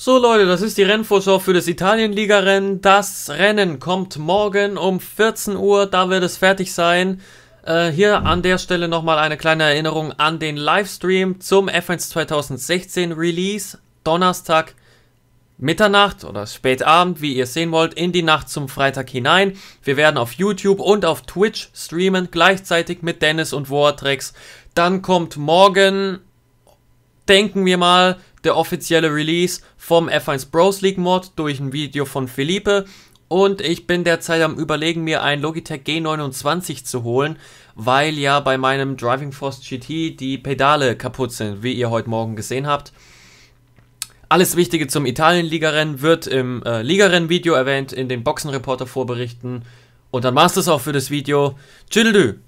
So Leute, das ist die Rennvorschau für das italienliga rennen Das Rennen kommt morgen um 14 Uhr, da wird es fertig sein. Äh, hier an der Stelle nochmal eine kleine Erinnerung an den Livestream zum F1 2016 Release. Donnerstag Mitternacht oder spätabend, wie ihr sehen wollt, in die Nacht zum Freitag hinein. Wir werden auf YouTube und auf Twitch streamen, gleichzeitig mit Dennis und Voatrex. Dann kommt morgen, denken wir mal, der offizielle Release vom F1 Bros League Mod durch ein Video von Philippe. und ich bin derzeit am überlegen, mir ein Logitech G29 zu holen, weil ja bei meinem Driving Force GT die Pedale kaputt sind, wie ihr heute Morgen gesehen habt. Alles Wichtige zum Italien-Ligarennen wird im äh, Ligarennen-Video erwähnt, in den Boxenreporter-Vorberichten. Und dann war es das auch für das Video. Tschüdelü!